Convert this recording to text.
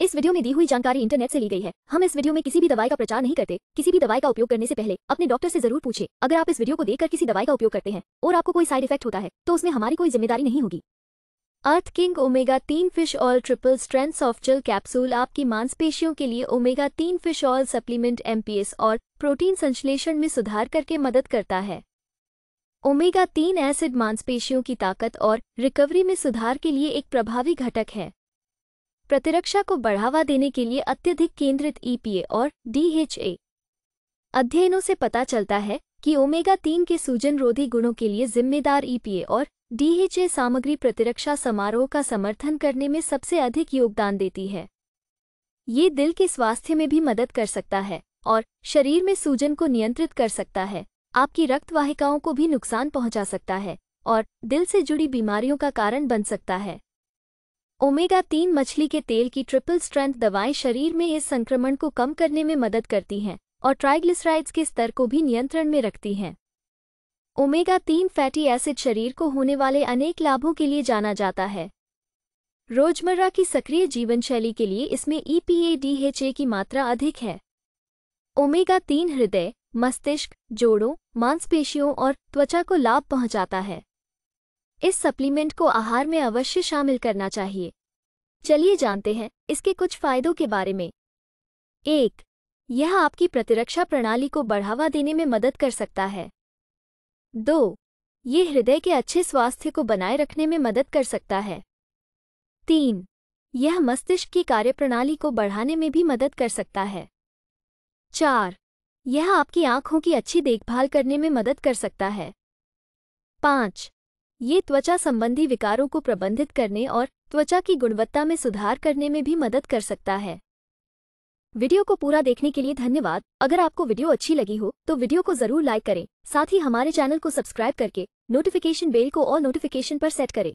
इस वीडियो में दी हुई जानकारी इंटरनेट से ली गई है हम इस वीडियो में किसी भी दवाई का प्रचार नहीं करते किसी भी दवाई का उपयोग करने से पहले अपने डॉक्टर से जरूर पूछे अगर आप इस वीडियो को देखकर किसी दवाई का उपयोग करते हैं और आपको कोई साइड इफेक्ट होता है तो उसमें हमारी कोई जिम्मेदारी नहीं होगी अर्थ किंग ओमेगा तीन fish oil triple strength gel capsule आपकी मांसपेशियों के लिए ओमेगा तीन फिश ऑयल सप्लीमेंट एमपीएस और प्रोटीन संश्लेषण में सुधार करके मदद करता है ओमेगा तीन एसिड मांसपेशियों की ताकत और रिकवरी में सुधार के लिए एक प्रभावी घटक है प्रतिरक्षा को बढ़ावा देने के लिए अत्यधिक केंद्रित ईपीए e और डीएचए अध्ययनों से पता चलता है कि ओमेगा तीन के सूजन रोधी गुणों के लिए जिम्मेदार ईपीए e और डीएचए सामग्री प्रतिरक्षा समारोह का समर्थन करने में सबसे अधिक योगदान देती है ये दिल के स्वास्थ्य में भी मदद कर सकता है और शरीर में सूजन को नियंत्रित कर सकता है आपकी रक्तवाहिकाओं को भी नुकसान पहुंचा सकता है और दिल से जुड़ी बीमारियों का कारण बन सकता है ओमेगा तीन मछली के तेल की ट्रिपल स्ट्रेंथ दवाएं शरीर में इस संक्रमण को कम करने में मदद करती हैं और ट्राइग्लिसराइड्स के स्तर को भी नियंत्रण में रखती हैं ओमेगा तीन फैटी एसिड शरीर को होने वाले अनेक लाभों के लिए जाना जाता है रोजमर्रा की सक्रिय जीवनशैली के लिए इसमें ईपीए डीएचए की मात्रा अधिक है ओमेगा तीन हृदय मस्तिष्क जोड़ों मांसपेशियों और त्वचा को लाभ पहुंचाता है इस सप्लीमेंट को आहार में अवश्य शामिल करना चाहिए चलिए जानते हैं इसके कुछ फायदों के बारे में एक यह आपकी प्रतिरक्षा प्रणाली को बढ़ावा देने में मदद कर सकता है दो ये हृदय के अच्छे स्वास्थ्य को बनाए रखने में मदद कर सकता है तीन यह मस्तिष्क की कार्यप्रणाली को बढ़ाने में भी मदद कर सकता है चार यह आपकी आंखों की अच्छी देखभाल करने में मदद कर सकता है पाँच ये त्वचा संबंधी विकारों को प्रबंधित करने और त्वचा की गुणवत्ता में सुधार करने में भी मदद कर सकता है वीडियो को पूरा देखने के लिए धन्यवाद अगर आपको वीडियो अच्छी लगी हो तो वीडियो को जरूर लाइक करें साथ ही हमारे चैनल को सब्सक्राइब करके नोटिफिकेशन बेल को और नोटिफिकेशन पर सेट करें